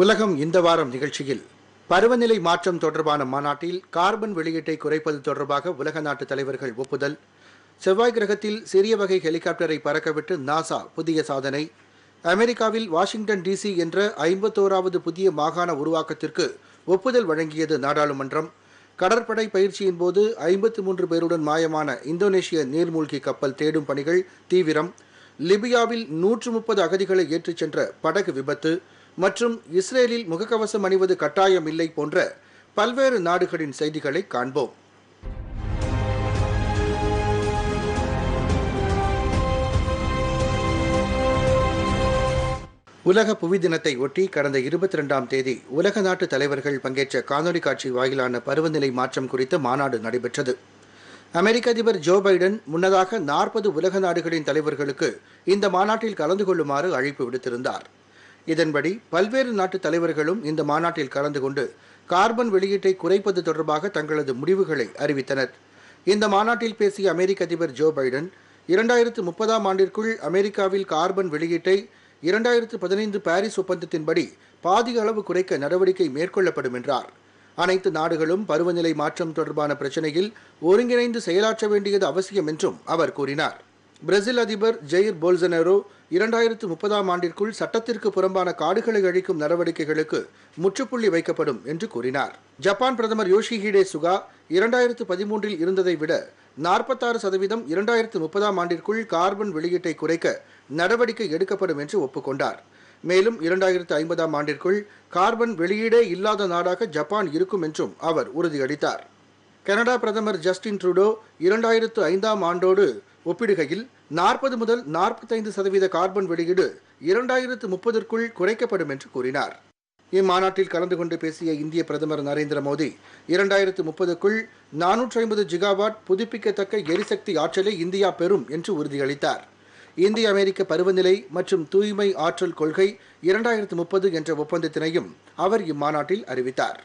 உலகம் இந்த வாரம் நிகழ்ச்சியில் பருவநிலை மாற்றம் தொடர்பான மாநாட்டில் கார்பன் வெளியீட்டை குறைப்பது தொடர்பாக உலக நாட்டு தலைவர்கள் ஒப்புதல் செவ்வாய் கிரகத்தில் சிறிய வகை ஹெலிகாப்டரை பறக்கவிட்டு நாசா புதிய சாதனை அமெரிக்காவில் வாஷிங்டன் டிசி என்ற ஐம்பத்தோராவது புதிய மாகாண உருவாக்கத்திற்கு ஒப்புதல் வழங்கியது நாடாளுமன்றம் கடற்படை பயிற்சியின் போது ஐம்பத்து மூன்று பேருடன் மாயமான இந்தோனேஷிய நீர்மூழ்கி கப்பல் தேடும் பணிகள் தீவிரம் லிபியாவில் நூற்று முப்பது அகதிகளை ஏற்றிச் சென்ற படகு விபத்து மற்றும் இஸ்ரேலில் முகக்கவசம் அணிவது கட்டாயம் இல்லை போன்ற பல்வேறு நாடுகளின் செய்திகளை காண்போம் உலக புவி தினத்தை ஒட்டி கடந்த இருபத்தி ரெண்டாம் தேதி உலக நாட்டு தலைவர்கள் பங்கேற்ற காணொலி காட்சி வாயிலான பருவநிலை மாற்றம் குறித்த மாநாடு நடைபெற்றது அமெரிக்க அதிபர் ஜோ பைடன் முன்னதாக நாற்பது உலக நாடுகளின் தலைவர்களுக்கு இந்த மாநாட்டில் கலந்து கொள்ளுமாறு அழைப்பு விடுத்திருந்தார் இதன்படி பல்வேறு நாட்டு தலைவர்களும் இந்த மாநாட்டில் கலந்து கொண்டு கார்பன் வெளியீட்டை குறைப்பது தொடர்பாக தங்களது முடிவுகளை அறிவித்தனர் இந்த மாநாட்டில் பேசிய அமெரிக்க அதிபர் ஜோ பைடன் இரண்டாயிரத்து முப்பதாம் ஆண்டிற்குள் அமெரிக்காவில் கார்பன் வெளியீட்டை இரண்டாயிரத்து பதினைந்து பாரிஸ் ஒப்பந்தத்தின்படி பாதி அளவு குறைக்க நடவடிக்கை மேற்கொள்ளப்படும் என்றார் அனைத்து நாடுகளும் பருவநிலை மாற்றம் தொடர்பான பிரச்சினையில் ஒருங்கிணைந்து செயலாற்ற வேண்டியது அவசியம் என்றும் அவர் கூறினார் பிரேசில் அதிபர் ஜெயிர் போல்சனரோ இரண்டாயிரத்து முப்பதாம் ஆண்டிற்குள் சட்டத்திற்கு புறம்பான காடுகளை அழிக்கும் நடவடிக்கைகளுக்கு முற்றுப்புள்ளி வைக்கப்படும் என்று கூறினார் ஜப்பான் பிரதமர் யோஷிஹிடே சுகா இரண்டாயிரத்து பதிமூன்றில் இருந்ததை விட நாற்பத்தாறு சதவீதம் இரண்டாயிரத்து முப்பதாம் ஆண்டிற்குள் கார்பன் வெளியீட்டை குறைக்க நடவடிக்கை எடுக்கப்படும் என்று ஒப்புக்கொண்டார் மேலும் இரண்டாயிரத்து ஐம்பதாம் ஆண்டிற்குள் கார்பன் வெளியீடே இல்லாத நாடாக ஜப்பான் இருக்கும் என்றும் அவர் உறுதியளித்தார் கனடா பிரதமர் ஜஸ்டின் ட்ரூடோ இரண்டாயிரத்து ஐந்தாம் ஆண்டோடு ஒப்பிடுகையில் நாற்பது முதல் நாற்பத்தைந்து சதவீத கார்பன் வெளியீடு இரண்டாயிரத்து முப்பதற்குள் குறைக்கப்படும் என்று கூறினார் இம்மாநாட்டில் கலந்து கொண்டு பேசிய இந்திய பிரதமர் நரேந்திர மோடி இரண்டாயிரத்து முப்பதுக்குள் நானூற்றி ஐம்பது ஜிகாவாட் புதுப்பிக்கத்தக்க எரிசக்தி ஆற்றலை இந்தியா பெறும் என்று உறுதியளித்தார் இந்திய அமெரிக்க பருவநிலை மற்றும் தூய்மை ஆற்றல் கொள்கை இரண்டாயிரத்து முப்பது என்ற ஒப்பந்தத்தினையும் அவர் இம்மாநாட்டில் அறிவித்தார்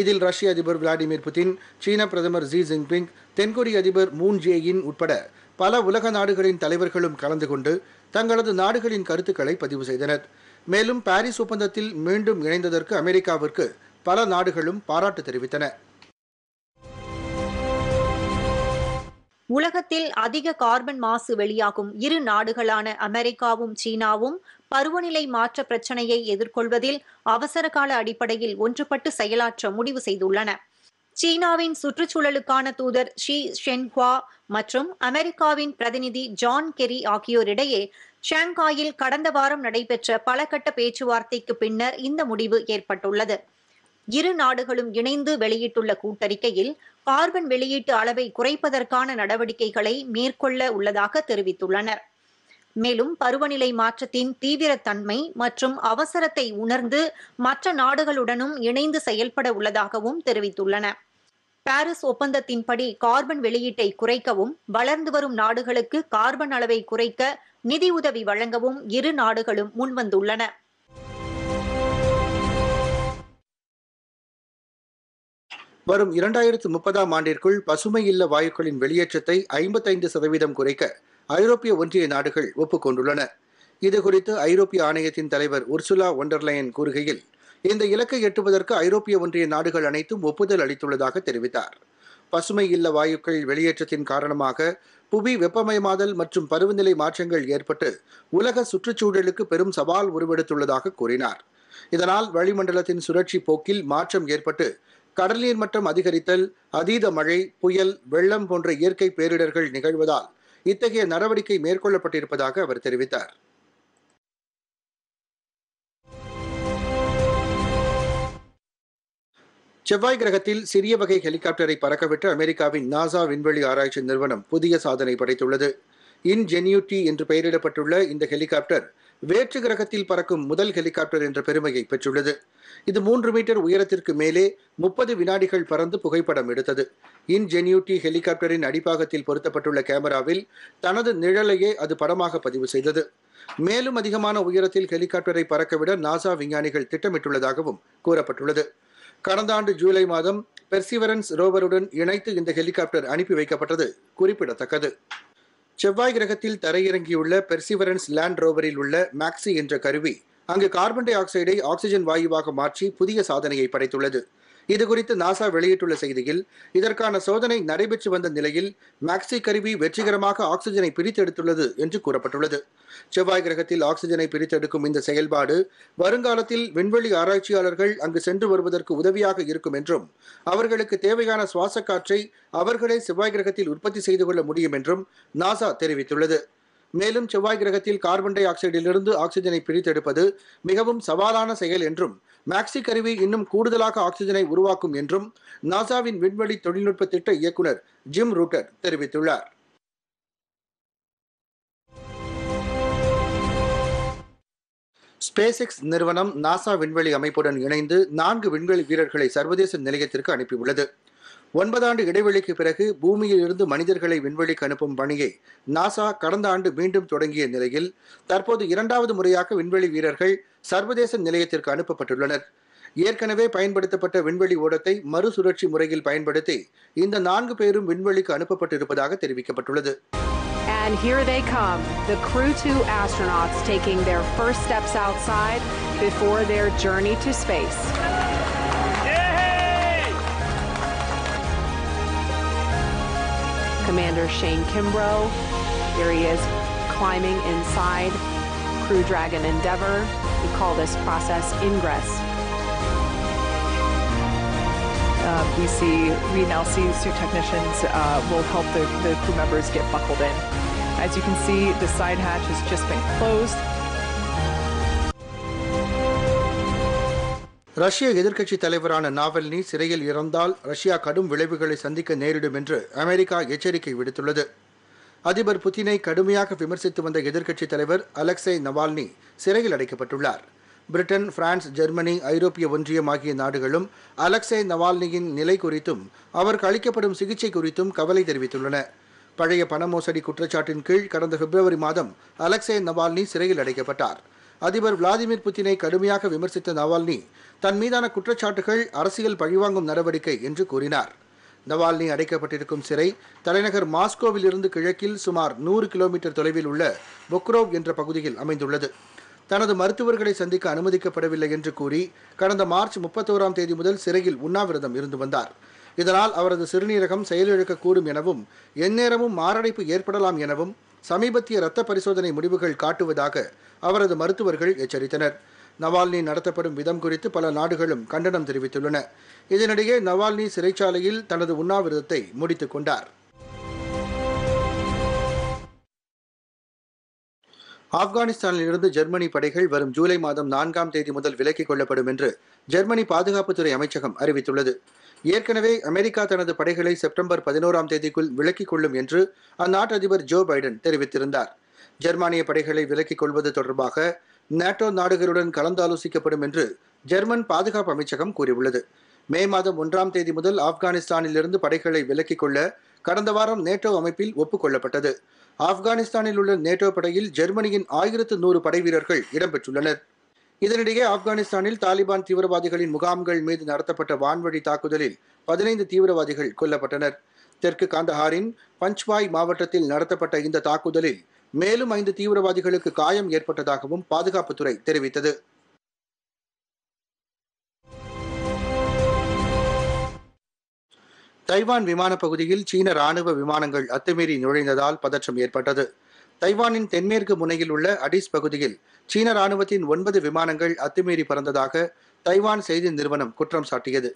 இதில் ரஷ்ய அதிபர் விளாடிமிர் புதின் சீன பிரதமர் ஜி ஜின்பிங் தென்கொரிய அதிபர் மூன் ஜே இன் உட்பட பல உலக நாடுகளின் தலைவர்களும் கலந்து கொண்டு தங்களது நாடுகளின் கருத்துக்களை பதிவு செய்தனர் மேலும் பாரிஸ் ஒப்பந்தத்தில் மீண்டும் இணைந்ததற்கு அமெரிக்காவிற்கு பல நாடுகளும் பாராட்டு தெரிவித்தன உலகத்தில் அதிக கார்பன் மாசு வெளியாகும் இரு நாடுகளான அமெரிக்காவும் சீனாவும் பருவநிலை மாற்ற பிரச்சனையை எதிர்கொள்வதில் அவசரகால அடிப்படையில் ஒன்றுபட்டு செயலாற்ற முடிவு செய்துள்ளன சீனாவின் சுற்றுச்சூழலுக்கான தூதர் ஷி ஷென்ஹுவா மற்றும் அமெரிக்காவின் பிரதிநிதி ஜான் கெரி ஆகியோரிடையே ஷாங்காயில் கடந்த வாரம் நடைபெற்ற பலகட்ட பேச்சுவார்த்தைக்கு பின்னர் இந்த முடிவு ஏற்பட்டுள்ளது இரு நாடுகளும் இணைந்து வெளியிட்டுள்ள கூட்டறிக்கையில் கார்பன் வெளியீட்டு அளவை குறைப்பதற்கான நடவடிக்கைகளை மேற்கொள்ள உள்ளதாக தெரிவித்துள்ளனா் மேலும் பருவநிலை மாற்றத்தின் தீவிரத்தன்மை மற்றும் அவசரத்தை உணர்ந்து மற்ற நாடுகளுடனும் இணைந்து செயல்பட உள்ளதாகவும் தெரிவித்துள்ளன பாரிஸ் ஒப்பந்தத்தின்படி கார்பன் வெளியீட்டை குறைக்கவும் வளர்ந்து வரும் நாடுகளுக்கு கார்பன் அளவை குறைக்க நிதி உதவி வழங்கவும் இரு நாடுகளும் முன்வந்துள்ளன வரும் இரண்டாயிரத்து முப்பதாம் ஆண்டிற்குள் பசுமை இல்ல வாயுக்களின் வெளியேற்றத்தை ஐம்பத்தைந்து சதவீதம் குறைக்க ஐரோப்பிய ஒன்றிய நாடுகள் ஒப்புக்கொண்டுள்ளன இதுகுறித்து ஐரோப்பிய ஆணையத்தின் தலைவர் உர்சுலா ஒண்டர்லயன் கூறுகையில் இந்த இலக்கை எட்டுவதற்கு ஐரோப்பிய ஒன்றிய நாடுகள் அனைத்தும் ஒப்புதல் அளித்துள்ளதாக தெரிவித்தார் பசுமை இல்ல வாயுக்கள் வெளியேற்றத்தின் காரணமாக புவி வெப்பமயமாதல் மற்றும் பருவநிலை மாற்றங்கள் ஏற்பட்டு உலக சுற்றுச்சூழலுக்கு பெரும் சவால் உருவெடுத்துள்ளதாக கூறினார் இதனால் வளிமண்டலத்தின் சுழற்சி போக்கில் மாற்றம் ஏற்பட்டு கடல் நீர் மட்டம் அதிகரித்தல் அதீத மழை புயல் வெள்ளம் போன்ற இயற்கை பேரிடர்கள் நிகழ்வதால் இத்தகைய நடவடிக்கை மேற்கொள்ளப்பட்டிருப்பதாக அவர் தெரிவித்தார் செவ்வாய் கிரகத்தில் சிறிய வகை ஹெலிகாப்டரை பறக்கவிட்டு அமெரிக்காவின் நாசா விண்வெளி ஆராய்ச்சி நிறுவனம் புதிய சாதனை படைத்துள்ளது ஜென்யூட்டி என்று பெயரிடப்பட்டுள்ள இந்த ஹெலிகாப்டர் வேற்று கிரகத்தில் பறக்கும் முதல் ஹெலிகாப்டர் என்ற பெருமையை பெற்றுள்ளது இது மூன்று மீட்டர் உயரத்திற்கு மேலே முப்பது வினாடிகள் பறந்து புகைப்படம் எடுத்தது இன்ஜெனியூட்டி ஹெலிகாப்டரின் அடிப்பாகத்தில் பொருத்தப்பட்டுள்ள கேமராவில் தனது நிழலையே அது படமாக பதிவு செய்தது மேலும் அதிகமான உயரத்தில் ஹெலிகாப்டரை பறக்கவிட நாசா விஞ்ஞானிகள் திட்டமிட்டுள்ளதாகவும் கூறப்பட்டுள்ளது கடந்த ஆண்டு ஜூலை மாதம் பெர்சிவரன்ஸ் ரோவருடன் இணைத்து இந்த ஹெலிகாப்டர் அனுப்பி வைக்கப்பட்டது குறிப்பிடத்தக்கது செவ்வாய் கிரகத்தில் தரையிறங்கியுள்ள பெர்சிவரன்ஸ் லேண்ட் ரோவரில் உள்ள மேக்ஸி என்ற கருவி அங்கு கார்பன் டை ஆக்சைடை ஆக்சிஜன் வாயுவாக மாற்றி புதிய சாதனையை படைத்துள்ளது இதுகுறித்து நாசா வெளியிட்டுள்ள செய்தியில் இதற்கான சோதனை நடைபெற்று வந்த நிலையில் மேக்ஸி கருவி வெற்றிகரமாக ஆக்சிஜனை பிரித்தெடுத்துள்ளது என்று கூறப்பட்டுள்ளது செவ்வாய் கிரகத்தில் ஆக்சிஜனை பிரித்தெடுக்கும் இந்த செயல்பாடு வருங்காலத்தில் விண்வெளி ஆராய்ச்சியாளர்கள் அங்கு சென்று வருவதற்கு உதவியாக இருக்கும் என்றும் அவர்களுக்கு தேவையான சுவாச காற்றை அவர்களே செவ்வாய் கிரகத்தில் உற்பத்தி செய்து கொள்ள முடியும் என்றும் நாசா தெரிவித்துள்ளது மேலும் செவ்வாய் கிரகத்தில் கார்பன் டை ஆக்சைடிலிருந்து ஆக்சிஜனை பிரித்தெடுப்பது மிகவும் சவாலான செயல் என்றும் மேக்சி கருவி இன்னும் கூடுதலாக ஆக்சிஜனை உருவாக்கும் என்றும் நாசாவின் விண்வெளி தொழில்நுட்ப திட்ட இயக்குநர் ஜிம் ரூட்டர் தெரிவித்துள்ளார் ஸ்பேஸ் எக்ஸ் நிறுவனம் நாசா விண்வெளி அமைப்புடன் இணைந்து நான்கு விண்வெளி வீரர்களை சர்வதேச நிலையத்திற்கு அனுப்பியுள்ளது ஒன்பதாண்டு இடைவெளிக்கு பிறகு பூமியில் இருந்து மனிதர்களை விண்வெளிக்கு அனுப்பும் பணியை நாசா கடந்த ஆண்டு மீண்டும் தொடங்கிய நிலையில் தற்போது இரண்டாவது முறையாக விண்வெளி வீரர்கள் சர்வதேச நிலையத்திற்கு அனுப்பப்பட்டுள்ளனர் ஏற்கனவே பயன்படுத்தப்பட்ட விண்வெளி ஓடத்தை மறுசுழற்சி முறையில் பயன்படுத்தி இந்த நான்கு பேரும் விண்வெளிக்கு அனுப்பப்பட்டிருப்பதாக தெரிவிக்கப்பட்டுள்ளது And here they come, the Crew 2 astronauts taking their first steps outside before their journey to space. Yay! Commander Shane Kimbrough. here he is climbing inside Crew Dragon Endeavor. call this process ingress. Um, we see, we now see suit technicians uh, will help the, the crew members get buckled in. As you can see, the side hatch has just been closed. ரஷ்ய எதிர்க்கட்சி தலைவரான Navalny சிறையில் இறந்தால் Russia கடும் விளைவுகளை சந்திக்க நேரிடும் என்று அமெரிக்கா எச்சரிக்கை விடுத்துள்ளது அதிபர் புதினை கடுமையாக விமர்சித்து வந்த எதிர்க்கட்சித் தலைவர் அலெக்சை நவால்னி சிறையில் அடைக்கப்பட்டுள்ளார் பிரிட்டன் பிரான்ஸ் ஜெர்மனி ஐரோப்பிய ஒன்றியம் ஆகிய நாடுகளும் அலெக்சே நவால்னியின் நிலை குறித்தும் அவருக்கு அளிக்கப்படும் சிகிச்சை குறித்தும் கவலை தெரிவித்துள்ளன பழைய பணமோசடி குற்றச்சாட்டின் கீழ் கடந்த பிப்ரவரி மாதம் அலெக்சே நவால்னி சிறையில் அடைக்கப்பட்டார் அதிபர் விளாடிமிர் புத்தினை கடுமையாக விமர்சித்த நவால்னி தன் மீதான குற்றச்சாட்டுகள் அரசியல் பழிவாங்கும் நடவடிக்கை என்று கூறினார் நவால்னி அடைக்கப்பட்டிருக்கும் சிறை தலைநகர் மாஸ்கோவிலிருந்து கிழக்கில் சுமார் நூறு கிலோமீட்டர் தொலைவில் உள்ள பொக்ரோவ் என்ற பகுதியில் அமைந்துள்ளது தனது மருத்துவர்களை சந்திக்க அனுமதிக்கப்படவில்லை என்று கூறி கடந்த மார்ச் முப்பத்தோராம் தேதி முதல் சிறையில் உண்ணாவிரதம் இருந்து வந்தார் இதனால் அவரது சிறுநீரகம் செயலிழக்கக்கூடும் எனவும் எந்நேரமும் மாரடைப்பு ஏற்படலாம் எனவும் சமீபத்திய இரத்த பரிசோதனை முடிவுகள் காட்டுவதாக அவரது மருத்துவர்கள் எச்சரித்தனர் நவால்னி நடத்தப்படும் விதம் குறித்து பல நாடுகளும் கண்டனம் தெரிவித்துள்ளன இதனிடையே நவால்னி சிறைச்சாலையில் தனது உண்ணாவிரதத்தை முடித்துக் கொண்டார் ஆப்கானிஸ்தானில் இருந்து ஜெர்மனி படைகள் வரும் ஜூலை மாதம் நான்காம் தேதி முதல் விலக்கிக் கொள்ளப்படும் என்று ஜெர்மனி பாதுகாப்புத்துறை அமைச்சகம் அறிவித்துள்ளது ஏற்கனவே அமெரிக்கா தனது படைகளை செப்டம்பர் பதினோராம் தேதிக்குள் விலக்கிக் கொள்ளும் என்று அந்நாட்டு அதிபர் ஜோ பைடன் தெரிவித்திருந்தார் ஜெர்மானிய படைகளை விலக்கிக் கொள்வது தொடர்பாக நேட்டோ நாடுகளுடன் கலந்தாலோசிக்கப்படும் என்று ஜெர்மன் பாதுகாப்பு அமைச்சகம் கூறியுள்ளது மே மாதம் ஒன்றாம் தேதி முதல் ஆப்கானிஸ்தானிலிருந்து படைகளை விலக்கிக் கொள்ள கடந்த வாரம் நேட்டோ அமைப்பில் ஒப்புக்கொள்ளப்பட்டது ஆப்கானிஸ்தானில் உள்ள நேட்டோ படையில் ஜெர்மனியின் ஆயிரத்து நூறு படை வீரர்கள் இடம்பெற்றுள்ளனர் இதனிடையே ஆப்கானிஸ்தானில் தாலிபான் தீவிரவாதிகளின் முகாம்கள் மீது நடத்தப்பட்ட வான்வழி தாக்குதலில் பதினைந்து தீவிரவாதிகள் கொல்லப்பட்டனர் தெற்கு காந்தஹாரின் பஞ்ச்பாய் மாவட்டத்தில் நடத்தப்பட்ட இந்த தாக்குதலில் மேலும் ஐந்து தீவிரவாதிகளுக்கு காயம் ஏற்பட்டதாகவும் பாதுகாப்புத்துறை தெரிவித்தது தைவான் விமான பகுதியில் சீன ராணுவ விமானங்கள் அத்துமீறி நுழைந்ததால் பதற்றம் ஏற்பட்டது தைவானின் தென்மேற்கு முனையில் உள்ள அடிஸ் பகுதியில் சீன ராணுவத்தின் ஒன்பது விமானங்கள் அத்துமீறி பறந்ததாக தைவான் செய்தி நிறுவனம் குற்றம் சாட்டியது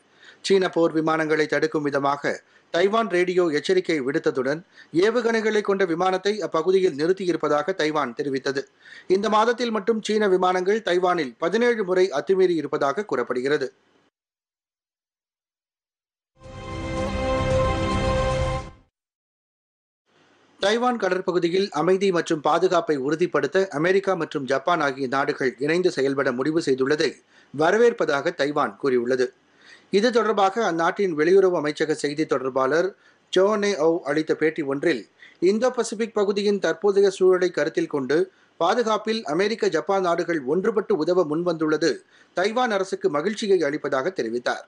சீன போர் விமானங்களை தடுக்கும் விதமாக தைவான் ரேடியோ எச்சரிக்கை விடுத்ததுடன் ஏவுகணைகளை கொண்ட விமானத்தை அப்பகுதியில் நிறுத்தியிருப்பதாக தைவான் தெரிவித்தது இந்த மாதத்தில் மட்டும் சீன விமானங்கள் தைவானில் பதினேழு முறை அத்துமீறி இருப்பதாக கூறப்படுகிறது தைவான் கடற்பகுதியில் அமைதி மற்றும் பாதுகாப்பை உறுதிப்படுத்த அமெரிக்கா மற்றும் ஜப்பான் ஆகிய நாடுகள் இணைந்து செயல்பட முடிவு செய்துள்ளதை வரவேற்பதாக தைவான் கூறியுள்ளது இது தொடர்பாக அந்நாட்டின் வெளியுறவு அமைச்சக செய்தி தொடர்பாளர் ஜோனே ஓ அளித்த பேட்டி ஒன்றில் இந்தோ பசிபிக் பகுதியின் தற்போதைய சூழலை கருத்தில் கொண்டு பாதுகாப்பில் அமெரிக்க ஜப்பான் நாடுகள் ஒன்றுபட்டு உதவ முன்வந்துள்ளது தைவான் அரசுக்கு மகிழ்ச்சியை அளிப்பதாக தெரிவித்தார்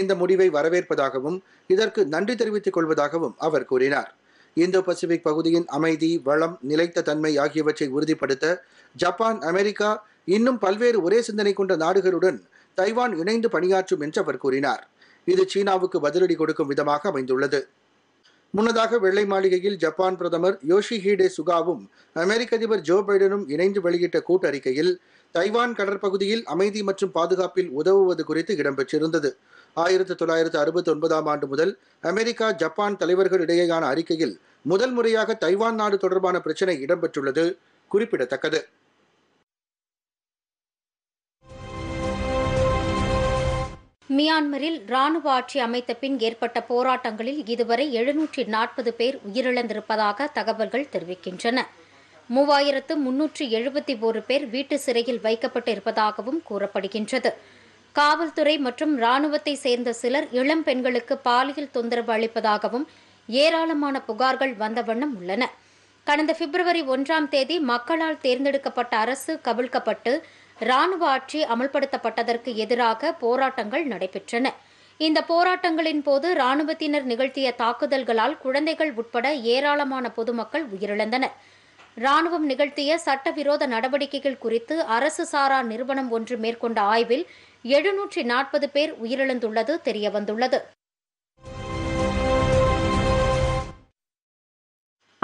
இந்த முடிவை வரவேற்பதாகவும் இதற்கு நன்றி தெரிவித்துக் கொள்வதாகவும் அவர் கூறினார் இந்தோ பசிபிக் பகுதியின் அமைதி வளம் நிலைத்த தன்மை ஆகியவற்றை உறுதிப்படுத்த ஜப்பான் அமெரிக்கா இன்னும் பல்வேறு ஒரே சிந்தனை கொண்ட நாடுகளுடன் தைவான் இணைந்து பணியாற்றும் என்று அவர் கூறினார் இது சீனாவுக்கு பதிலடி கொடுக்கும் விதமாக அமைந்துள்ளது முன்னதாக வெள்ளை மாளிகையில் ஜப்பான் பிரதமர் யோஷிஹீடே சுகாவும் அமெரிக்க அதிபர் ஜோ பைடனும் இணைந்து வெளியிட்ட கூட்டறிக்கையில் தைவான் கடற்பகுதியில் அமைதி மற்றும் பாதுகாப்பில் உதவுவது குறித்து இடம்பெற்றிருந்தது ஆயிரத்தி தொள்ளாயிரத்தி அறுபத்தி ஒன்பதாம் ஆண்டு முதல் அமெரிக்கா ஜப்பான் தலைவர்கள் இடையேயான அறிக்கையில் முதல் முறையாக தைவான் நாடு தொடர்பான பிரச்சினை இடம்பெற்றுள்ளது குறிப்பிடத்தக்கது மியான்மரில் ராணுவ ஆட்சி அமைத்த பின் ஏற்பட்ட போராட்டங்களில் இதுவரை எழுநூற்றி நாற்பது பேர் உயிரிழந்திருப்பதாக தகவல்கள் தெரிவிக்கின்றன மூவாயிரத்து முன்னூற்று எழுபத்தி ஒரு பேர் வீட்டு சிறையில் வைக்கப்பட்டு இருப்பதாகவும் கூறப்படுகின்றது காவல்துறை மற்றும் ராணுவத்தை சேர்ந்த சிலர் இளம் பெண்களுக்கு பாலியல் தொந்தரவு அளிப்பதாகவும் ஏராளமான புகார்கள் வந்த வண்ணம் உள்ளன கடந்த பிப்ரவரி ஒன்றாம் தேதி மக்களால் தேர்ந்தெடுக்கப்பட்ட அரசு கவிழ்க்கப்பட்டு ராணுவ ஆட்சி அமல்படுத்தப்பட்டதற்கு எதிராக போராட்டங்கள் நடைபெற்றன இந்த போராட்டங்களின் போது ராணுவத்தினர் நிகழ்த்திய தாக்குதல்களால் குழந்தைகள் உட்பட ஏராளமான பொதுமக்கள் உயிரிழந்தனர் ராணுவம் நிகழ்த்திய சட்டவிரோத நடவடிக்கைகள் குறித்து அரசு சாரா நிறுவனம் ஒன்று மேற்கொண்ட ஆய்வில் எழுநூற்றி நாற்பது பேர் உயிரிழந்துள்ளது தெரியவந்துள்ளது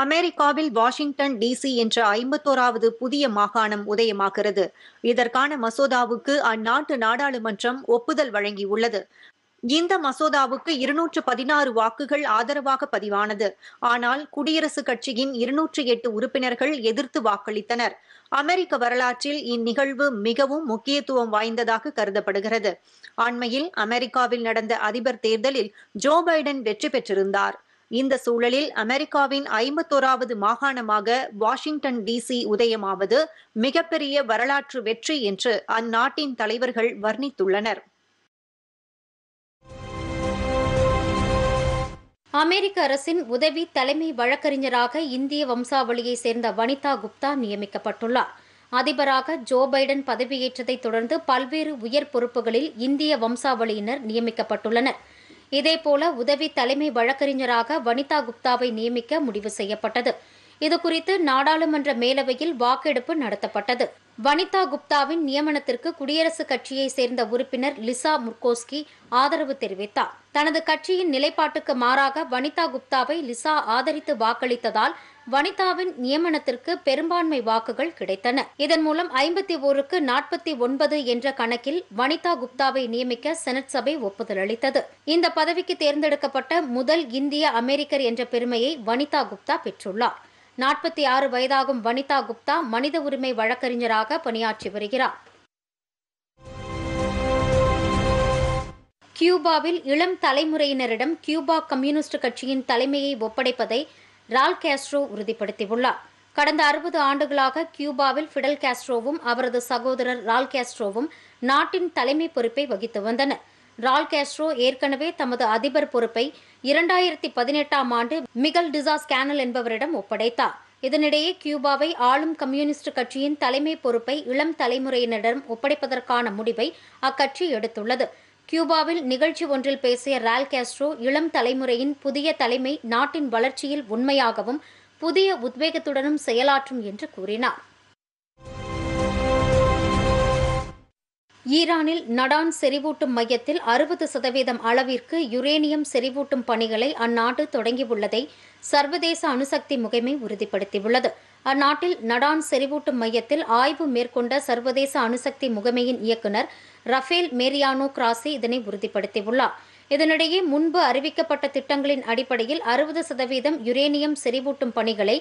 அமெரிக்காவில் வாஷிங்டன் டிசி என்ற ஐம்பத்தோராவது புதிய மாகாணம் உதயமாகிறது இதற்கான மசோதாவுக்கு அந்நாட்டு நாடாளுமன்றம் ஒப்புதல் வழங்கியுள்ளது இந்த மசோதாவுக்கு இருநூற்று பதினாறு வாக்குகள் ஆதரவாக பதிவானது ஆனால் குடியரசுக் கட்சியின் இருநூற்றி எட்டு உறுப்பினர்கள் எதிர்த்து வாக்களித்தனர் அமெரிக்க வரலாற்றில் இந்நிகழ்வு மிகவும் முக்கியத்துவம் வாய்ந்ததாக கருதப்படுகிறது அண்மையில் அமெரிக்காவில் நடந்த அதிபர் தேர்தலில் ஜோ பைடன் வெற்றி பெற்றிருந்தார் இந்த சூழலில் அமெரிக்காவின் ஐம்பத்தோராவது மாகாணமாக வாஷிங்டன் டிசி உதயமாவது மிகப்பெரிய வரலாற்று வெற்றி என்று அந்நாட்டின் தலைவர்கள் வர்ணித்துள்ளனர் அமெரிக்க அரசின் உதவி தலைமை வழக்கறிஞராக இந்திய வம்சாவளியைச் சேர்ந்த வனிதா குப்தா நியமிக்கப்பட்டுள்ளார் அதிபராக ஜோ பைடன் பதவியேற்றதை தொடர்ந்து பல்வேறு உயர் பொறுப்புகளில் இந்திய வம்சாவளியினர் நியமிக்கப்பட்டுள்ளனர் இதேபோல உதவி தலைமை வழக்கறிஞராக வனிதா குப்தாவை நியமிக்க முடிவு செய்யப்பட்டது இதுகுறித்து நாடாளுமன்ற மேலவையில் வாக்கெடுப்பு நடத்தப்பட்டது வனிதா குப்தாவின் நியமனத்திற்கு குடியரசுக் கட்சியை சேர்ந்த உறுப்பினர் லிசா முர்கோஸ்கி ஆதரவு தெரிவித்தார் தனது கட்சியின் நிலைப்பாட்டுக்கு மாறாக வனிதா குப்தாவை லிசா ஆதரித்து வாக்களித்ததால் வனிதாவின் நியமனத்திற்கு பெரும்பான்மை வாக்குகள் கிடைத்தன இதன் மூலம் ஐம்பத்தி ஓருக்கு நாற்பத்தி ஒன்பது என்ற கணக்கில் வனிதா குப்தாவை நியமிக்க செனட் சபை ஒப்புதல் அளித்தது இந்த பதவிக்கு தேர்ந்தெடுக்கப்பட்ட முதல் இந்திய அமெரிக்கர் என்ற பெருமையை வனிதா குப்தா பெற்றுள்ளார் நாற்பத்தி ஆறு வயதாகும் வனிதா குப்தா மனித உரிமை வழக்கறிஞராக பணியாற்றி வருகிறார் கியூபாவில் இளம் தலைமுறையினரிடம் கியூபா கம்யூனிஸ்ட் கட்சியின் தலைமையை ஒப்படைப்பதை ரால் கேஸ்ட்ரோ உறுதிப்படுத்தியுள்ளார் கடந்த அறுபது ஆண்டுகளாக கியூபாவில் ஃபிடல் கேஸ்ட்ரோவும் அவரது சகோதரர் ரால் கேஸ்ட்ரோவும் நாட்டின் தலைமை பொறுப்பை வகித்து வந்தனர் ரால் கேஸ்ட்ரோ ஏற்கனவே தமது அதிபர் பொறுப்பை இரண்டாயிரத்தி பதினெட்டாம் ஆண்டு மிகல் டிசாஸ் கேனல் என்பவரிடம் ஒப்படைத்தார் இதனிடையே கியூபாவை ஆளும் கம்யூனிஸ்ட் கட்சியின் தலைமை பொறுப்பை இளம் தலைமுறையினரிடம் ஒப்படைப்பதற்கான முடிவை அக்கட்சி எடுத்துள்ளது கியூபாவில் நிகழ்ச்சி ஒன்றில் பேசிய ரால் கேஸ்ட்ரோ இளம் தலைமுறையின் புதிய தலைமை நாட்டின் வளர்ச்சியில் உண்மையாகவும் புதிய உத்வேகத்துடனும் செயலாற்றும் என்று கூறினார் ஈரானில் நடான் செறிவூட்டும் மையத்தில் அறுபது சதவீதம் அளவிற்கு யுரேனியம் செறிவூட்டும் பணிகளை அந்நாட்டு தொடங்கியுள்ளதை சர்வதேச அணுசக்தி முகமை உறுதிப்படுத்தியுள்ளது அந்நாட்டில் நடான் செறிவூட்டும் மையத்தில் ஆய்வு மேற்கொண்ட சர்வதேச அணுசக்தி முகமையின் இயக்குநர் ரஃபேல் மேரியானோ கிராசி இதனை உறுதிப்படுத்தியுள்ளார் இதனிடையே முன்பு அறிவிக்கப்பட்ட திட்டங்களின் அடிப்படையில் அறுபது சதவீதம் யுரேனியம் செறிவூட்டும் பணிகளை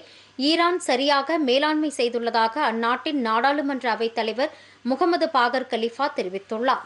ஈரான் சரியாக மேலாண்மை செய்துள்ளதாக அந்நாட்டின் நாடாளுமன்ற அவைத் தலைவர் முகமது பாகர் கலிஃபா தெரிவித்துள்ளார்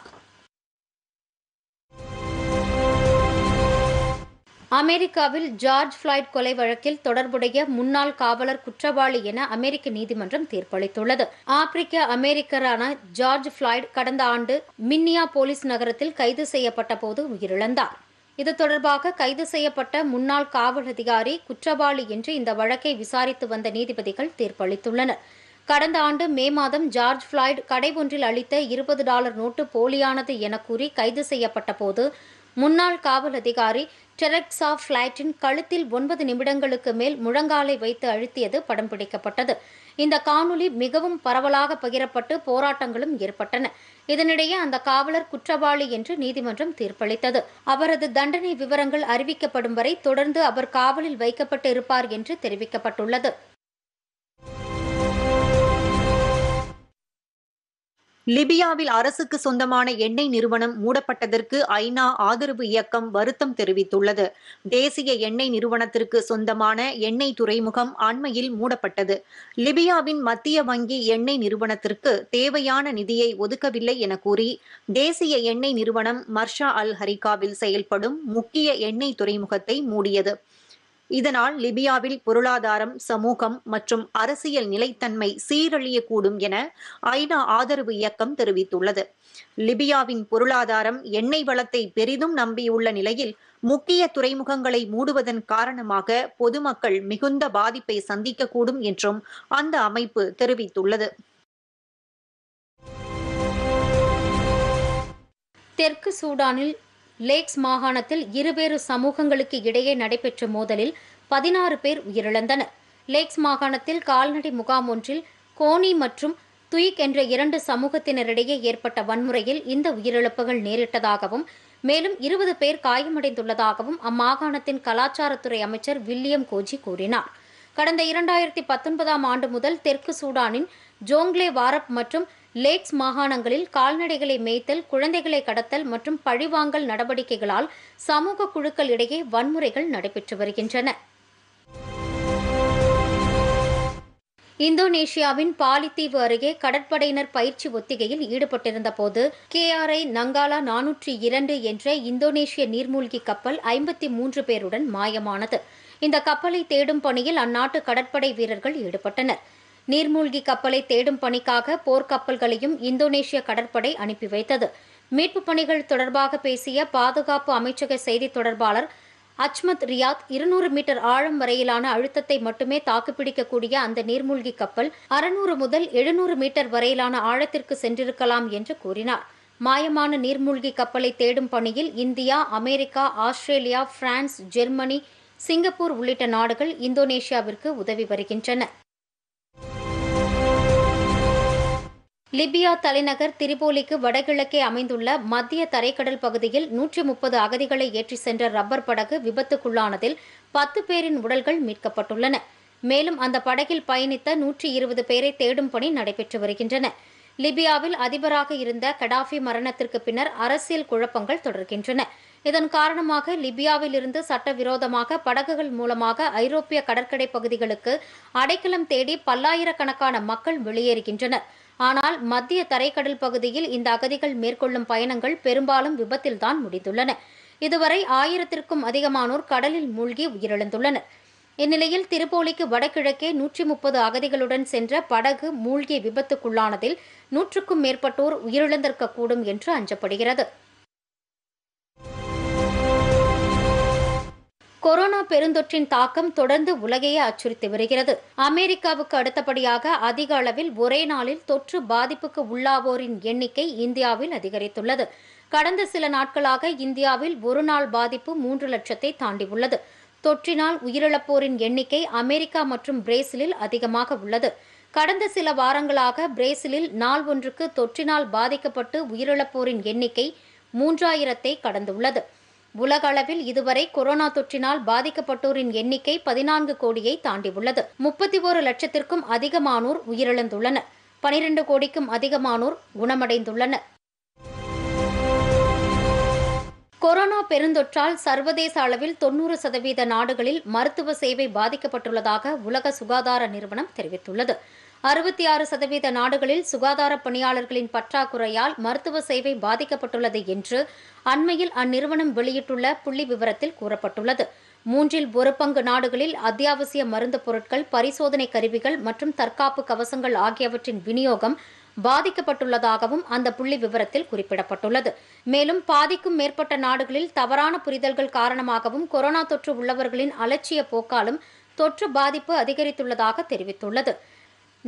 அமெரிக்காவில் ஜார்ஜ் ஃபிளாய்ட் கொலை வழக்கில் தொடர்புடைய முன்னாள் காவலர் குற்றவாளி என அமெரிக்க நீதிமன்றம் தீர்ப்பளித்துள்ளது ஆப்பிரிக்க அமெரிக்கரான ஜார்ஜ் ஃபிளாய்ட் கடந்த ஆண்டு மின்னியா போலீஸ் நகரத்தில் கைது செய்யப்பட்ட போது உயிரிழந்தார் இது தொடர்பாக கைது செய்யப்பட்ட முன்னாள் காவல் அதிகாரி குற்றவாளி என்று இந்த வழக்கை விசாரித்து வந்த நீதிபதிகள் தீர்ப்பளித்துள்ளனர் கடந்த ஆண்டு மே மாதம் ஜார்ஜ் ஃபிளாய்டு கடை ஒன்றில் அளித்த இருபது டாலர் நோட்டு போலியானது என கூறி கைது செய்யப்பட்ட போது முன்னாள் காவல் அதிகாரி டெரெக்ஸா ஃபிளைட்டின் கழுத்தில் ஒன்பது நிமிடங்களுக்கு மேல் முழங்காலை வைத்து அழுத்தியது படம் பிடிக்கப்பட்டது இந்த காணொலி மிகவும் பரவலாக பகிரப்பட்டு போராட்டங்களும் ஏற்பட்டன இதனிடையே அந்த காவலர் குற்றவாளி என்று நீதிமன்றம் தீர்ப்பளித்தது அவரது தண்டனை விவரங்கள் அறிவிக்கப்படும் வரை தொடர்ந்து அவர் காவலில் வைக்கப்பட்டு இருப்பார் என்று தெரிவிக்கப்பட்டுள்ளது லிபியாவில் அரசுக்கு சொந்தமான எண்ணெய் நிறுவனம் மூடப்பட்டதற்கு ஐநா ஆதரவு இயக்கம் வருத்தம் தெரிவித்துள்ளது தேசிய எண்ணெய் நிறுவனத்திற்கு சொந்தமான எண்ணெய் துறைமுகம் அண்மையில் மூடப்பட்டது லிபியாவின் மத்திய வங்கி எண்ணெய் நிறுவனத்திற்கு தேவையான நிதியை ஒதுக்கவில்லை என கூறி தேசிய எண்ணெய் நிறுவனம் மர்ஷா அல் ஹரிகாவில் செயல்படும் முக்கிய எண்ணெய் துறைமுகத்தை மூடியது இதனால் லிபியாவில் பொருளாதாரம் சமூகம் மற்றும் அரசியல் நிலைத்தன்மை சீரழியக்கூடும் என ஐநா ஆதரவு இயக்கம் தெரிவித்துள்ளது லிபியாவின் பொருளாதாரம் எண்ணெய் வளத்தை பெரிதும் நம்பியுள்ள நிலையில் முக்கிய துறைமுகங்களை மூடுவதன் காரணமாக பொதுமக்கள் மிகுந்த பாதிப்பை சந்திக்கக்கூடும் என்றும் அந்த அமைப்பு தெரிவித்துள்ளது தெற்கு சூடானில் லேக்ஸ் மாகாணத்தில் இருவேறு சமூகங்களுக்கு இடையே நடைபெற்ற மோதலில் பதினாறு பேர் உயிரிழந்தனர் லேக்ஸ் மாகாணத்தில் கால்நடை முகாம் ஒன்றில் கோனி மற்றும் துயிக் என்ற இரண்டு சமூகத்தினரிடையே ஏற்பட்ட வன்முறையில் இந்த உயிரிழப்புகள் நேரிட்டதாகவும் மேலும் இருபது பேர் காயமடைந்துள்ளதாகவும் அம்மாகாணத்தின் கலாச்சாரத்துறை அமைச்சர் வில்லியம் கோஜி கூறினார் கடந்த இரண்டாயிரத்தி பத்தொன்பதாம் ஆண்டு முதல் தெற்கு சூடானின் ஜோங்லே வாரப் மற்றும் லேக்ஸ் மாகாணங்களில் கால்நடைகளை மேய்த்தல் குழந்தைகளை கடத்தல் மற்றும் பழிவாங்கல் நடவடிக்கைகளால் சமூக குழுக்கள் இடையே வன்முறைகள் நடைபெற்று வருகின்றன இந்தோனேஷியாவின் பாலித்தீவு அருகே கடற்படையினர் பயிற்சி ஒத்திகையில் ஈடுபட்டிருந்தபோது கேஆர்ஐ நங்காலா நானூற்றி இரண்டு என்ற இந்தோனேஷிய நீர்மூழ்கி கப்பல் ஐம்பத்தி மூன்று பேருடன் மாயமானது இந்த கப்பலை தேடும் பணியில் அந்நாட்டு கடற்படை வீரர்கள் ஈடுபட்டனர் நீர்மூழ்கி கப்பலை தேடும் பணிக்காக போர்க்கப்பல்களையும் இந்தோனேஷிய கடற்படை அனுப்பி வைத்தது மீட்பு பணிகள் தொடர்பாக பேசிய பாதுகாப்பு அமைச்சக செய்தி தொடர்பாளர் அச்மத் ரியாத் இருநூறு மீட்டர் ஆழம் வரையிலான அழுத்தத்தை மட்டுமே தாக்குப்பிடிக்கக்கூடிய அந்த நீர்மூழ்கி கப்பல் அறுநூறு முதல் எழுநூறு மீட்டர் வரையிலான ஆழத்திற்கு சென்றிருக்கலாம் என்று கூறினார் மாயமான நீர்மூழ்கி கப்பலை தேடும் பணியில் India America Australia France Germany Singapore உள்ளிட்ட நாடுகள் இந்தோனேஷியாவிற்கு உதவி வருகின்றன லிபியா தலைநகர் திரிபோலிக்கு வடகிழக்கே அமைந்துள்ள மத்திய தரைக்கடல் பகுதியில் நூற்றி முப்பது அகதிகளை ஏற்றிச் சென்ற ரப்பர் படகு விபத்துக்குள்ளானதில் பத்து பேரின் உடல்கள் மீட்கப்பட்டுள்ளன மேலும் அந்த படகில் பயணித்த நூற்றி இருபது பேரை தேடும் பணி நடைபெற்று வருகின்றன லிபியாவில் அதிபராக இருந்த கடாஃபி மரணத்திற்கு பின்னர் அரசியல் குழப்பங்கள் தொடர்கின்றன இதன் காரணமாக லிபியாவில் இருந்து சட்டவிரோதமாக படகுகள் மூலமாக ஐரோப்பிய கடற்கரை பகுதிகளுக்கு அடைக்கலம் தேடி பல்லாயிரக்கணக்கான மக்கள் வெளியேறுகின்றனா் ஆனால் மத்திய தரைக்கடல் பகுதியில் இந்த அகதிகள் மேற்கொள்ளும் பயணங்கள் பெரும்பாலும் விபத்தில்தான் முடிந்துள்ளன இதுவரை ஆயிரத்திற்கும் அதிகமானோர் கடலில் மூழ்கி உயிரிழந்துள்ளனர் இந்நிலையில் திருப்போலிக்கு வடகிழக்கே நூற்றி முப்பது அகதிகளுடன் சென்ற படகு மூழ்கிய விபத்துக்குள்ளானதில் நூற்றுக்கும் மேற்பட்டோர் உயிரிழந்திருக்கக்கூடும் என்று அஞ்சப்படுகிறது கொரோனா பெருந்தொற்றின் தாக்கம் தொடர்ந்து உலகையே அச்சுறுத்தி வருகிறது அமெரிக்காவுக்கு அடுத்தபடியாக அதிக அளவில் ஒரே நாளில் தொற்று பாதிப்புக்கு உள்ளாவோரின் எண்ணிக்கை இந்தியாவில் அதிகரித்துள்ளது கடந்த சில நாட்களாக இந்தியாவில் ஒரு நாள் பாதிப்பு மூன்று லட்சத்தை தாண்டியுள்ளது தொற்றினால் உயிரிழப்போரின் எண்ணிக்கை அமெரிக்கா மற்றும் பிரேசிலில் அதிகமாக உள்ளது கடந்த சில வாரங்களாக பிரேசிலில் நாள் ஒன்றுக்கு தொற்றினால் பாதிக்கப்பட்டு உயிரிழப்போரின் எண்ணிக்கை மூன்றாயிரத்தை கடந்துள்ளது உலக அளவில் இதுவரை கொரோனா தொற்றினால் பாதிக்கப்பட்டோரின் எண்ணிக்கை பதினான்கு கோடியை தாண்டியுள்ளது முப்பத்தி ஒரு லட்சத்திற்கும் அதிகமானோர் உயிரிழந்துள்ளனர் பனிரெண்டு கோடிக்கும் அதிகமானோர் குணமடைந்துள்ளனர் கொரோனா பெருந்தொற்றால் சர்வதேச அளவில் தொன்னூறு சதவீத நாடுகளில் மருத்துவ சேவை பாதிக்கப்பட்டுள்ளதாக உலக சுகாதார நிறுவனம் தெரிவித்துள்ளது அறுபத்தி ஆறு சதவீத நாடுகளில் சுகாதார பணியாளர்களின் பற்றாக்குறையால் மருத்துவ சேவை பாதிக்கப்பட்டுள்ளது என்று அண்மையில் அந்நிறுவனம் வெளியிட்டுள்ள புள்ளி விவரத்தில் கூறப்பட்டுள்ளது மூன்றில் ஒரு பங்கு நாடுகளில் அத்தியாவசிய மருந்து பொருட்கள் பரிசோதனை கருவிகள் மற்றும் தற்காப்பு கவசங்கள் ஆகியவற்றின் விநியோகம் பாதிக்கப்பட்டுள்ளதாகவும் அந்த புள்ளி விவரத்தில் குறிப்பிடப்பட்டுள்ளது மேலும் பாதிக்கும் மேற்பட்ட நாடுகளில் தவறான புரிதல்கள் காரணமாகவும் கொரோனா தொற்று உள்ளவர்களின் அலட்சிய போக்காலும் தொற்று பாதிப்பு அதிகரித்துள்ளதாக தெரிவித்துள்ளது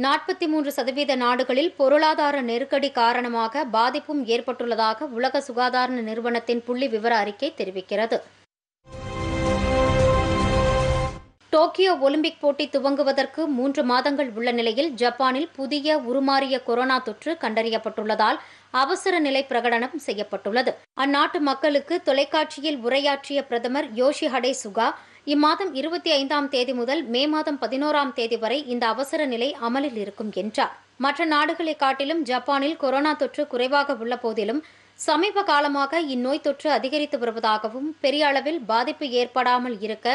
நாற்பத்தி மூன்று சதவீத நாடுகளில் பொருளாதார நெருக்கடி காரணமாக பாதிப்பும் ஏற்பட்டுள்ளதாக உலக சுகாதார நிறுவனத்தின் புள்ளி விவர அறிக்கை தெரிவிக்கிறது டோக்கியோ ஒலிம்பிக் போட்டி துவங்குவதற்கு மூன்று மாதங்கள் உள்ள நிலையில் ஜப்பானில் புதிய உருமாறிய கொரோனா தொற்று கண்டறியப்பட்டுள்ளதால் அவசர நிலை பிரகடனம் செய்யப்பட்டுள்ளது அந்நாட்டு மக்களுக்கு தொலைக்காட்சியில் உரையாற்றிய பிரதமர் யோஷிஹடே சுகா இம்மாதம் இருபத்தி ஐந்தாம் தேதி முதல் மே மாதம் பதினோராம் தேதி வரை இந்த அவசர நிலை அமலில் இருக்கும் என்றார் மற்ற நாடுகளை காட்டிலும் ஜப்பானில் கொரோனா தொற்று குறைவாக உள்ள போதிலும் சமீப காலமாக இந்நோய் தொற்று அதிகரித்து வருவதாகவும் பெரிய அளவில் பாதிப்பு ஏற்படாமல் இருக்க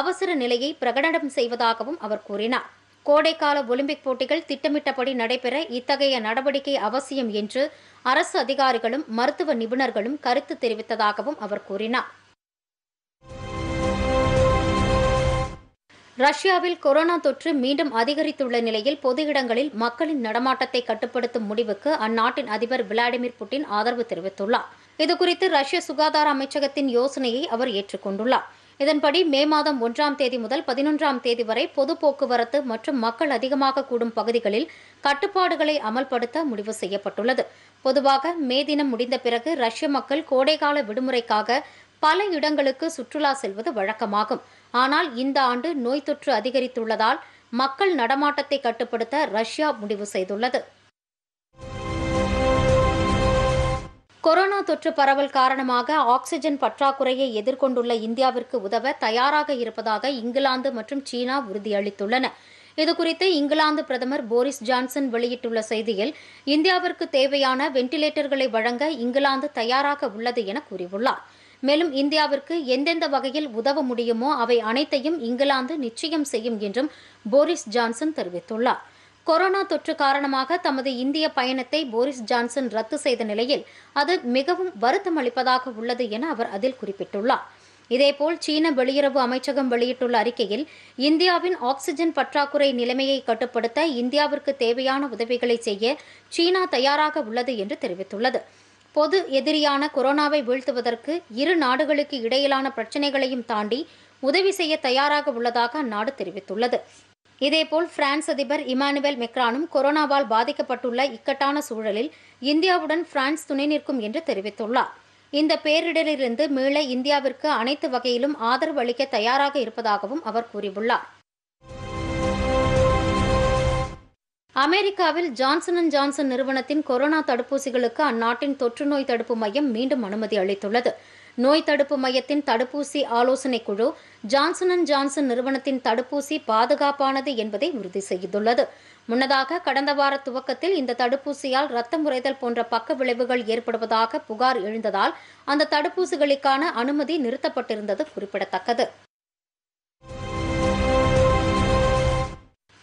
அவசர நிலையை பிரகடனம் செய்வதாகவும் அவர் கூறினார் கோடைக்கால ஒலிம்பிக் போட்டிகள் திட்டமிட்டபடி நடைபெற இத்தகைய நடவடிக்கை அவசியம் என்று அரசு அதிகாரிகளும் மருத்துவ நிபுணர்களும் கருத்து தெரிவித்ததாகவும் அவர் கூறினார் ரஷ்யாவில் கொரோனா தொற்று மீண்டும் அதிகரித்துள்ள நிலையில் பொது இடங்களில் மக்களின் நடமாட்டத்தை கட்டுப்படுத்தும் முடிவுக்கு அந்நாட்டின் அதிபர் விளாடிமிர் புட்டின் ஆதரவு தெரிவித்துள்ளார் இதுகுறித்து ரஷ்ய சுகாதார அமைச்சகத்தின் யோசனையை அவர் ஏற்றுக்கொண்டுள்ளார் இதன்படி மே மாதம் ஒன்றாம் தேதி முதல் பதினொன்றாம் தேதி வரை பொது போக்குவரத்து மற்றும் மக்கள் அதிகமாக கூடும் பகுதிகளில் கட்டுப்பாடுகளை அமல்படுத்த முடிவு செய்யப்பட்டுள்ளது பொதுவாக மே தினம் முடிந்த பிறகு ரஷ்ய மக்கள் கோடைகால விடுமுறைக்காக பல இடங்களுக்கு சுற்றுலா செல்வது வழக்கமாகும் ஆனால் இந்த ஆண்டு நோய் தொற்று அதிகரித்துள்ளதால் மக்கள் நடமாட்டத்தை கட்டுப்படுத்த ரஷ்யா முடிவு செய்துள்ளது கொரோனா தொற்று பரவல் காரணமாக ஆக்சிஜன் பற்றாக்குறையை எதிர்கொண்டுள்ள இந்தியாவிற்கு உதவ தயாராக இருப்பதாக இங்கிலாந்து மற்றும் சீனா உறுதியளித்துள்ளன இதுகுறித்து இங்கிலாந்து பிரதமர் போரிஸ் ஜான்சன் வெளியிட்டுள்ள செய்தியில் இந்தியாவிற்கு தேவையான வெண்டிலேட்டர்களை வழங்க இங்கிலாந்து தயாராக உள்ளது என கூறியுள்ளார் மேலும் இந்தியாவிற்கு எந்தெந்த வகையில் உதவ முடியுமோ அவை அனைத்தையும் இங்கிலாந்து நிச்சயம் செய்யும் என்றும் போரிஸ் ஜான்சன் தெரிவித்துள்ளார் கொரோனா தொற்று காரணமாக தமது இந்திய பயணத்தை போரிஸ் ஜான்சன் ரத்து செய்த நிலையில் அது மிகவும் வருத்தம் அளிப்பதாக உள்ளது என அவர் அதில் குறிப்பிட்டுள்ளார் இதேபோல் சீன வெளியுறவு அமைச்சகம் வெளியிட்டுள்ள அறிக்கையில் இந்தியாவின் ஆக்ஸிஜன் பற்றாக்குறை நிலைமையை கட்டுப்படுத்த இந்தியாவிற்கு தேவையான உதவிகளை செய்ய சீனா தயாராக உள்ளது என்று தெரிவித்துள்ளது பொது எதிரியான கொரோனாவை வீழ்த்துவதற்கு இரு நாடுகளுக்கு இடையிலான பிரச்சினைகளையும் தாண்டி உதவி செய்ய தயாராக உள்ளதாக அந்நாடு தெரிவித்துள்ளது இதேபோல் பிரான்ஸ் அதிபர் இமானுவேல் மெக்ரானும் கொரோனாவால் பாதிக்கப்பட்டுள்ள இக்கட்டான சூழலில் இந்தியாவுடன் பிரான்ஸ் துணை நிற்கும் என்று தெரிவித்துள்ளார் இந்த பேரிடரிலிருந்து மீள இந்தியாவிற்கு அனைத்து வகையிலும் ஆதரவு அளிக்க தயாராக இருப்பதாகவும் அவர் கூறியுள்ளார் அமெரிக்காவில் ஜான்சன் அண்ட் ஜான்சன் நிறுவனத்தின் கொரோனா தடுப்பூசிகளுக்கு அந்நாட்டின் தொற்று நோய் தடுப்பு மையம் மீண்டும் அனுமதி அளித்துள்ளது நோய் தடுப்பு மையத்தின் தடுப்பூசி ஆலோசனை குழு ஜான்சன் அண்ட் ஜான்சன் நிறுவனத்தின் தடுப்பூசி பாதுகாப்பானது என்பதை உறுதி செய்துள்ளது முன்னதாக கடந்த வார துவக்கத்தில் இந்த தடுப்பூசியால் ரத்த முறைதல் போன்ற பக்க விளைவுகள் ஏற்படுவதாக புகார் எழுந்ததால் அந்த தடுப்பூசிகளுக்கான அனுமதி நிறுத்தப்பட்டிருந்தது குறிப்பிடத்தக்கது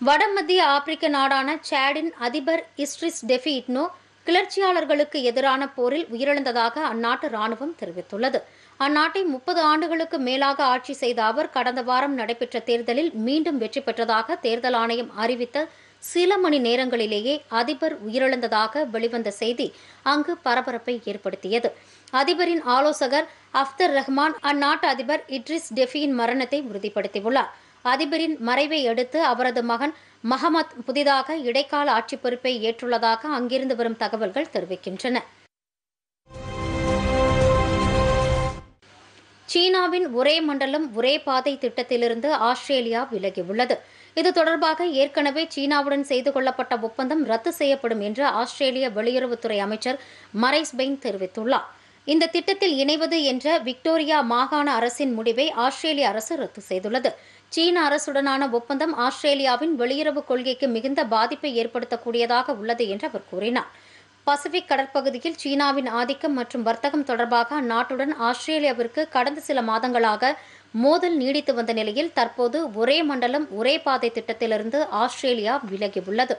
வடமத்திய ஆப்பிரிக்க நாடான சேடின் அதிபர் இஸ்ட்ரிஸ் டெஃபிட்னோ கிளர்ச்சியாளர்களுக்கு எதிரான போரில் உயிரிழந்ததாக அந்நாட்டு ராணுவம் தெரிவித்துள்ளது அந்நாட்டை முப்பது ஆண்டுகளுக்கு மேலாக ஆட்சி செய்த அவர் கடந்த வாரம் நடைபெற்ற தேர்தலில் மீண்டும் வெற்றி பெற்றதாக தேர்தல் ஆணையம் அறிவித்த சில மணி நேரங்களிலேயே அதிபர் உயிரிழந்ததாக வெளிவந்த செய்தி அங்கு பரபரப்பை ஏற்படுத்தியது அதிபரின் ஆலோசகர் அப்தர் ரஹ்மான் அந்நாட்டு அதிபர் இட்ரிஸ் டெஃபியின் மரணத்தை உறுதிப்படுத்தியுள்ளார் அதிபரின் மறைவை அடுத்து அவரது மகன் மஹமத் புதிதாக இடைக்கால ஆட்சி பொறுப்பை ஏற்றுள்ளதாக அங்கிருந்து வரும் தகவல்கள் தெரிவிக்கின்றன சீனாவின் ஒரே மண்டலம் ஒரே பாதை திட்டத்திலிருந்து ஆஸ்திரேலியா விலகியுள்ளது இது தொடர்பாக ஏற்கனவே சீனாவுடன் செய்து கொள்ளப்பட்ட ஒப்பந்தம் ரத்து செய்யப்படும் என்று ஆஸ்திரேலிய வெளியுறவுத்துறை அமைச்சர் மரைஸ் பெயின் தெரிவித்துள்ளார் இந்த திட்டத்தில் இணைவது என்ற விக்டோரியா மாகாண அரசின் முடிவை ஆஸ்திரேலிய அரசு ரத்து செய்துள்ளது சீன அரசுடனான ஒப்பந்தம் ஆஸ்திரேலியாவின் வெளியுறவு கொள்கைக்கு மிகுந்த பாதிப்பை ஏற்படுத்தக்கூடியதாக உள்ளது என்று அவர் கூறினார் பசிபிக் கடற்பகுதியில் சீனாவின் ஆதிக்கம் மற்றும் வர்த்தகம் தொடர்பாக அந்நாட்டுடன் ஆஸ்திரேலியாவிற்கு கடந்த சில மாதங்களாக மோதல் நீடித்து வந்த நிலையில் தற்போது ஒரே மண்டலம் ஒரே பாதை திட்டத்திலிருந்து ஆஸ்திரேலியா விலகியுள்ளது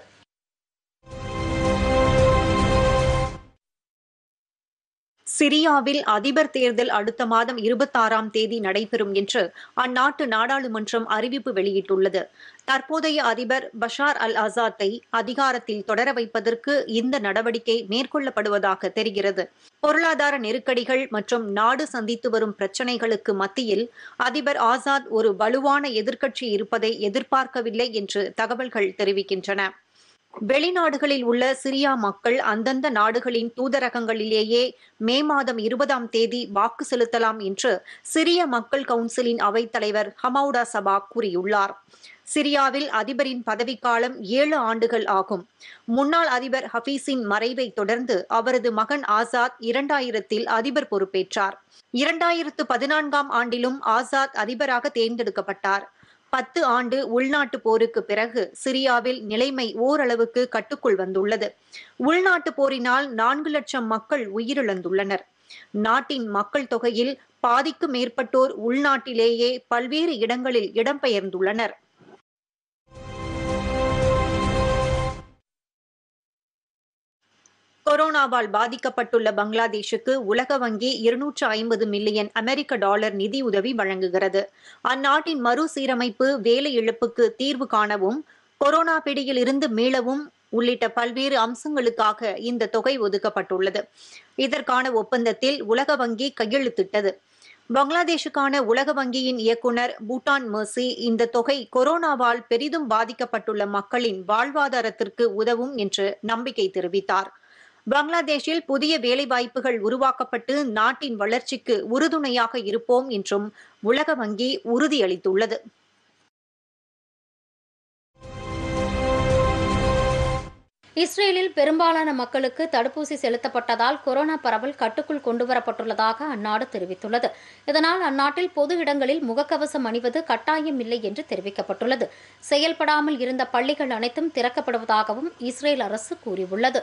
சிரியாவில் அதிபர் தேர்தல் அடுத்த மாதம் இருபத்தாறாம் தேதி நடைபெறும் என்று அந்நாட்டு நாடாளுமன்றம் அறிவிப்பு வெளியிட்டுள்ளது தற்போதைய அதிபர் பஷார் அல் ஆசாத்தை அதிகாரத்தில் தொடர வைப்பதற்கு இந்த நடவடிக்கை மேற்கொள்ளப்படுவதாக தெரிகிறது பொருளாதார நெருக்கடிகள் மற்றும் நாடு சந்தித்து வரும் பிரச்சினைகளுக்கு மத்தியில் அதிபர் ஆசாத் ஒரு வலுவான எதிர்க்கட்சி இருப்பதை எதிர்பார்க்கவில்லை என்று தகவல்கள் தெரிவிக்கின்றன வெளிநாடுகளில் உள்ள சிரியா மக்கள் அந்தந்த நாடுகளின் தூதரகங்களிலேயே மே மாதம் இருபதாம் தேதி வாக்கு செலுத்தலாம் என்று சிரிய மக்கள் கவுன்சிலின் அவைத்தலைவர் ஹமௌடா சபா கூறியுள்ளார் சிரியாவில் அதிபரின் பதவிக்காலம் ஏழு ஆண்டுகள் ஆகும் முன்னாள் அதிபர் ஹபீஸின் மறைவை தொடர்ந்து அவரது மகன் ஆசாத் இரண்டாயிரத்தில் அதிபர் பொறுப்பேற்றார் இரண்டாயிரத்து பதினான்காம் ஆண்டிலும் ஆசாத் அதிபராக தேர்ந்தெடுக்கப்பட்டார் பத்து ஆண்டு உள்நாட்டு போருக்கு பிறகு சிரியாவில் நிலைமை ஓரளவுக்கு கட்டுக்குள் வந்துள்ளது உள்நாட்டு போரினால் நான்கு லட்சம் மக்கள் உயிரிழந்துள்ளனர் நாட்டின் மக்கள் தொகையில் பாதிக்கும் மேற்பட்டோர் உள்நாட்டிலேயே பல்வேறு இடங்களில் இடம்பெயர்ந்துள்ளனர் கொரோனாவால் பாதிக்கப்பட்டுள்ள பங்களாதேஷுக்கு உலக வங்கி இருநூற்று ஐம்பது மில்லியன் அமெரிக்க டாலர் நிதி உதவி வழங்குகிறது அந்நாட்டின் மறுசீரமைப்பு வேலை இழப்புக்கு தீர்வு காணவும் கொரோனா பிடியில் இருந்து மீளவும் உள்ளிட்ட பல்வேறு அம்சங்களுக்காக இந்த தொகை ஒதுக்கப்பட்டுள்ளது இதற்கான ஒப்பந்தத்தில் உலக வங்கி கையெழுத்திட்டது பங்களாதேஷுக்கான உலக வங்கியின் இயக்குநர் பூட்டான் மர்சி இந்த தொகை கொரோனாவால் பெரிதும் பாதிக்கப்பட்டுள்ள மக்களின் வாழ்வாதாரத்திற்கு உதவும் என்று நம்பிக்கை தெரிவித்தார் பங்களாதேஷில் புதிய வேலைவாய்ப்புகள் உருவாக்கப்பட்டு நாட்டின் வளர்ச்சிக்கு உறுதுணையாக இருப்போம் என்றும் உலக வங்கி உறுதியளித்துள்ளது இஸ்ரேலில் பெரும்பாலான மக்களுக்கு தடுப்பூசி செலுத்தப்பட்டதால் கொரோனா பரவல் கட்டுக்குள் கொண்டுவரப்பட்டுள்ளதாக அந்நாடு தெரிவித்துள்ளது இதனால் அந்நாட்டில் பொது இடங்களில் முகக்கவசம் அணிவது கட்டாயம் இல்லை என்று தெரிவிக்கப்பட்டுள்ளது செயல்படாமல் இருந்த பள்ளிகள் அனைத்தும் திறக்கப்படுவதாகவும் இஸ்ரேல் அரசு கூறியுள்ளது